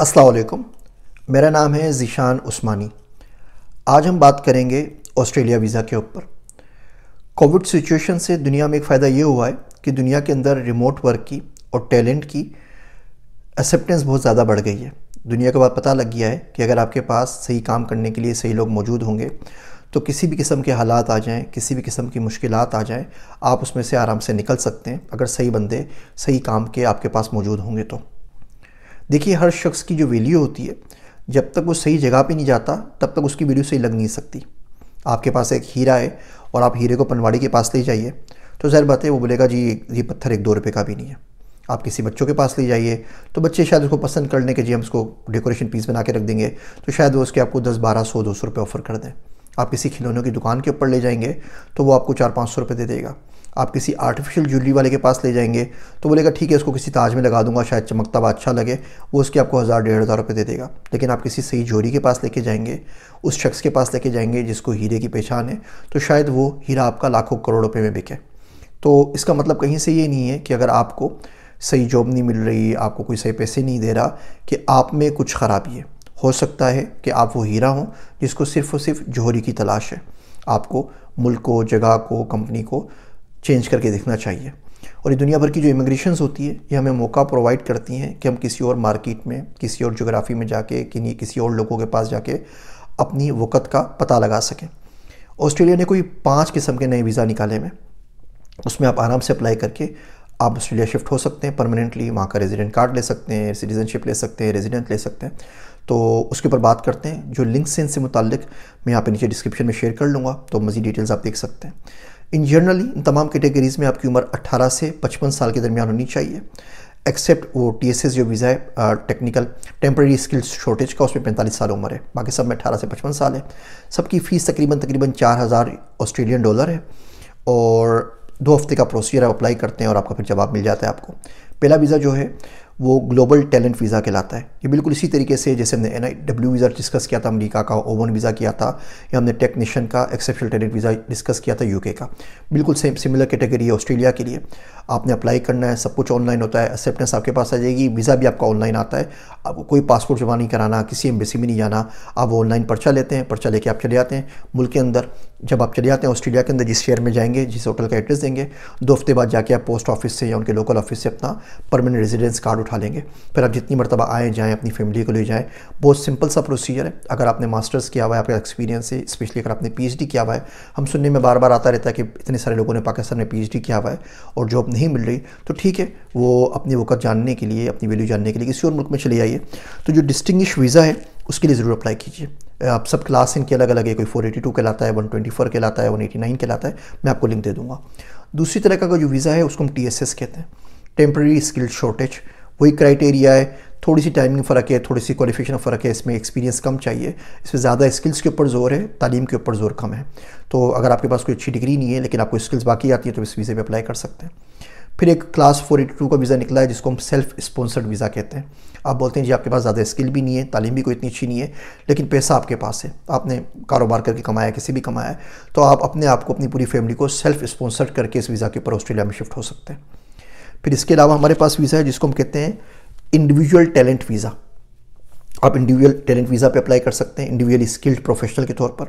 असलकुम मेरा नाम है ज़ीशान उस्मानी आज हम बात करेंगे ऑस्ट्रेलिया वीज़ा के ऊपर कोविड सिचुएशन से दुनिया में एक फ़ायदा ये हुआ है कि दुनिया के अंदर रिमोट वर्क की और टैलेंट की एक्सेप्टेंस बहुत ज़्यादा बढ़ गई है दुनिया के बाद पता लग गया है कि अगर आपके पास सही काम करने के लिए सही लोग मौजूद होंगे तो किसी भी किस्म के हालात आ जाएं किसी भी किस्म की मुश्किल आ जाएं आप उसमें से आराम से निकल सकते हैं अगर सही बंदे सही काम के आपके पास मौजूद होंगे तो देखिए हर शख्स की जो वैल्यू होती है जब तक वो सही जगह पे नहीं जाता तब तक उसकी वैल्यू सही लग नहीं सकती आपके पास एक हीरा है और आप हीरे को पनवाड़ी के पास ले जाइए तो ज़हर बात है वो बोलेगा जी ये पत्थर एक दो रुपये का भी नहीं है आप किसी बच्चों के पास ले जाइए तो बच्चे शायद उसको पसंद कर लें कि जी हम उसको डेकोरेशन पीस बना के रख देंगे तो शायद वो उसके आपको दस बारह सौ दो सौ रुपये ऑफ़र कर दें आप किसी खिलौनों की दुकान के ऊपर ले जाएंगे तो वो आपको चार पाँच सौ रुपये दे देगा आप किसी आर्टिफिशियल ज्वेलरी वाले के पास ले जाएंगे तो बोलेगा ठीक है इसको किसी ताज में लगा दूंगा शायद चमकता हुआ अच्छा लगे वो उसके आपको हज़ार डेढ़ हज़ार रुपये दे देगा लेकिन आप किसी सही जोरी के पास लेके जाएंगे उस शख्स के पास लेके जाएंगे जिसको हीरे की पहचान है तो शायद वो हीरा आपका लाखों करोड़ रुपये में बिके तो इसका मतलब कहीं से ये नहीं है कि अगर आपको सही जॉब नहीं मिल रही आपको कोई सही पैसे नहीं दे रहा कि आप में कुछ ख़राबी है हो सकता है कि आप वो हीरा हों जिसको सिर्फ़ और सिर्फ जोहरी की तलाश है आपको मुल्क को जगह को कंपनी को चेंज करके देखना चाहिए और ये दुनिया भर की जो इमिग्रेशन होती है ये हमें मौका प्रोवाइड करती हैं कि हम किसी और मार्केट में किसी और जोग्राफ़ी में जाके किन्हीं किसी और लोगों के पास जाके अपनी वक़्त का पता लगा सकें ऑस्ट्रेलिया ने कोई पाँच किस्म के नए वीज़ा निकाले में उसमें आप आराम से अप्लाई करके आप ऑस्ट्रेलिया शिफ्ट हो सकते हैं परमानेंटली वहाँ का रेजिडेंट कार्ड ले सकते हैं सिटीज़नशिप ले सकते हैं रेजिडेंट ले सकते हैं तो उसके ऊपर बात करते हैं जो लिंक्स हैं इनसे मुतल मैं यहाँ पे नीचे डिस्क्रिप्शन में शेयर कर लूँगा तो मज़ीद डिटेल्स आप देख सकते हैं इन जनरली इन तमाम कैटेगरीज़ में आपकी उम्र 18 से 55 साल के दरमियान होनी चाहिए एक्सेप्ट वो टी एस एस जो वीज़ा है टेक्निकल टेम्प्रेरी स्किल्स शॉर्टेज का उसमें पैंतालीस साल उम्र है बाकी सब में अठारह से पचपन साल है सबकी फ़ीस तकरीबन तकरीबन चार हज़ार ऑस्ट्रेलियन डॉलर है और दो हफ्ते का प्रोसीजर आप अप्लाई करते हैं और आपका फिर जवाब मिल जाता है आपको पहला वीज़ा जो है वो ग्लोबल टैलेंट वीज़ा कहलाता है ये बिल्कुल इसी तरीके से जैसे हमने N I W visa discuss किया था अमेरिका का ओवन वीज़ा किया था या हमने टेक्नीशियन का एक्सेप्शनल टैलेंट वीज़ा डिस्कस किया था यूके का बिल्कुल सेम सिमिलर कैटेगरी है ऑस्ट्रेलिया के लिए आपने अप्लाई करना है सब कुछ ऑनलाइन होता है एक्सेप्टेंस आपके पास आ जाएगी वीज़ा भी आपका ऑनलाइन आता है आपको कोई पासपोर्ट जमा नहीं कराना किसी एम्बेसी में नहीं जाना आप वो ऑनलाइन पर्चा लेते हैं पर्चा लेके आप चले जाते हैं मुल्क के अंदर जब आप चले जाते हैं ऑस्ट्रेलिया के अंदर जिस शहर में जाएंगे जिस होटल का एड्रेस देंगे दो हफ्ते बाद जाके आप पोस्ट ऑफिस से या उनके लोकल ऑफिस से अपना परमानेंट रेजिडेंस कार्ड उठा लेंगे फिर आप जितनी मरतबा आए जाएँ अपनी फैमिली को ले जाएँ बहुत सिंपल सा प्रोसीजर है अगर आपने मास्टर्स किया हुआ है आपका एक्सपीरियंस है स्पेशली अगर आपने पी किया हुआ है हम सुनने में बार बार आता रहता है कि इतने सारे लोगों ने पाकिस्तान में पी किया हुआ है और जॉब नहीं मिल रही तो ठीक है वो अपनी वक़्त जानने के लिए अपनी वैल्यू जानने के लिए किसी और मुल्क में चले जाइए तो जो डिस्टिंग वीज़ा है उसके लिए ज़रूर अप्लाई कीजिए आप सब क्लास इनके अलग अलग है कोई 482 के लाता है 124 के लाता है 189 के लाता है मैं आपको लिंक दे दूँगा दूसरी तरह का जो वीज़ा है उसको हम टी कहते हैं टेम्प्रेरी स्किल शॉर्टेज वही क्राइटेरिया है थोड़ी सी टाइमिंग फ़र्क है थोड़ी सी क्वालिफिकेशन फ़र्क है इसमें एक्सपीरियंस कम चाहिए इसमें ज़्यादा स्किल्स के ऊपर जोर है तालीम के ऊपर जोर कम है तो अगर आपके पास कोई अच्छी डिग्री नहीं है लेकिन आपको स्किल्स बाकी आती है तो इस वीज़े पर अप्लाई कर सकते हैं फिर एक क्लास फोर एटी टू का वीज़ा निकला है जिसको हम सेल्फ स्पॉन्सर्ड वीज़ा कहते हैं आप बोलते हैं जी आपके पास ज़्यादा स्किल भी नहीं है तालीम भी कोई इतनी अच्छी नहीं है लेकिन पैसा आपके पास है आपने कारोबार करके कमाया किसी भी कमाया तो आप अपने आप को अपनी पूरी फैमिली को सेल्फ स्पॉन्सर्ड करके इस वीज़ा के ऊपर ऑस्ट्रेलिया में शिफ्ट हो सकते हैं फिर इसके अलावा हमारे पास वीज़ा है जिसको हम कहते हैं इंडिविजुअल टैलेंट वीज़ा आप इंडिविजुअल टैलेंट वीज़ा पे अप्लाई कर सकते हैं इंडिविजुअली स्किल्ड प्रोफेशनल के तौर पर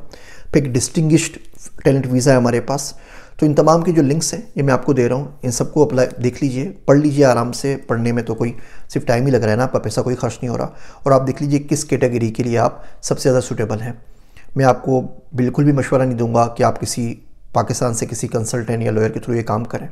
फिर एक डिस्टिंग्विश्ड टैलेंट वीज़ा है हमारे पास तो इन तमाम के जो लिंक्स हैं ये मैं आपको दे रहा हूँ इन सबको अप्लाई देख लीजिए पढ़ लीजिए आराम से पढ़ने में तो कोई सिर्फ टाइम ही लग रहा है ना आपका पैसा कोई खर्च नहीं हो रहा और आप देख लीजिए किस कैटेगरी के लिए आप सबसे ज़्यादा सूटेबल हैं मैं आपको बिल्कुल भी मशवरा नहीं दूंगा कि आप किसी पाकिस्तान से किसी कंसल्टेंट या लॉयर के थ्रू ये काम करें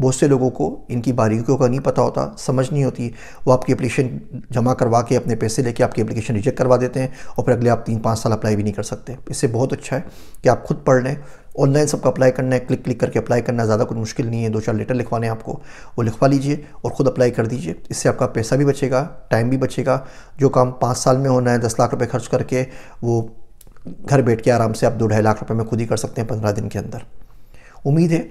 बहुत से लोगों को इनकी बारीकियों का नहीं पता होता समझ नहीं होती वो आपकी एप्लीकेशन जमा करवा के अपने पैसे लेके आपकी एप्लीकेशन रिजेक्ट करवा देते हैं और फिर अगले आप तीन पाँच साल अप्लाई भी नहीं कर सकते इससे बहुत अच्छा है कि आप खुद पढ़ लें ऑनलाइन सबका अप्लाई करना है क्लिक क्लिक करके अप्लाई करना ज़्यादा कुछ मुश्किल नहीं है दो चार लेटर लिखवाने आपको वो लिखवा लीजिए और ख़ुद अप्लाई कर दीजिए इससे आपका पैसा भी बचेगा टाइम भी बचेगा जो काम पाँच साल में होना है दस लाख रुपये खर्च करके वो घर बैठ के आराम से आप दो ढाई लाख रुपए में खुद ही कर सकते हैं पंद्रह दिन के अंदर उम्मीद है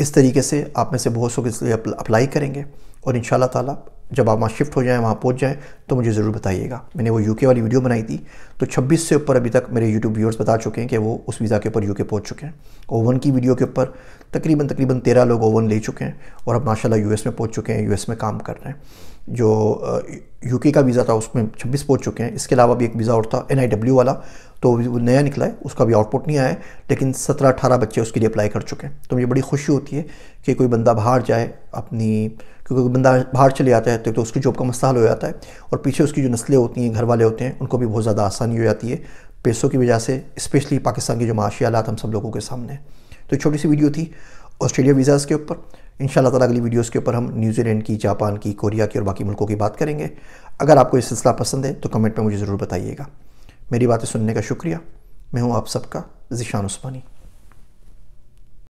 इस तरीके से आप में से बहुत सौ इसलिए अप्लाई करेंगे और इन ताला जब आप वहाँ शिफ्ट हो जाएँ वहाँ पहुँच जाएँ तो मुझे ज़रूर बताइएगा मैंने वो यूके वाली वीडियो बनाई थी तो 26 से ऊपर अभी तक मेरे यूट्यूब व्यूअर्स बता चुके हैं कि वो उस वीज़ा के ऊपर यूके पहुँच चुके हैं ओवन की वीडियो के ऊपर तकरीबन तकरीबन तेरह लोग ओवन ले चुके हैं और अब माशाल्लाह यूएस में पहुँच चुके हैं यूएस में काम कर रहे हैं जो यूके का वीज़ा था उसमें छब्बीस पहुँच चुके हैं इसके अलावा भी एक वीज़ा और था एन वाला तो वो नया निकला है उसका भी आउटपुट नहीं आया है लेकिन सत्रह अठारह बच्चे उसके लिए अप्लाई कर चुके हैं तो मुझे बड़ी खुशी होती है कि कोई बंदा बाहर जाए अपनी क्योंकि कोई बंदा बाहर चले जाता है तो, तो उसकी जॉब का मसला हल हो जाता है और पीछे उसकी जो नस्लें होती हैं घर वाले होते हैं उनको भी बहुत ज़्यादा आसानी हो जाती है पैसों की वजह से स्पेशली पाकिस्तान के जो माशी हालात हम सब लोगों के सामने तो छोटी सी वीडियो थी ऑस्ट्रेलिया वीज़ाज़ के ऊपर इन ताला अगली वीडियोज़ के ऊपर हम न्यूजीलैंड की जापान की कोरिया की और बाकी मुल्कों की बात करेंगे अगर आपको ये सिलसिला पसंद है तो कमेंट में मुझे ज़रूर बताइएगा मेरी बातें सुनने का शुक्रिया मैं हूँ आप सबका जिशान उस्मानी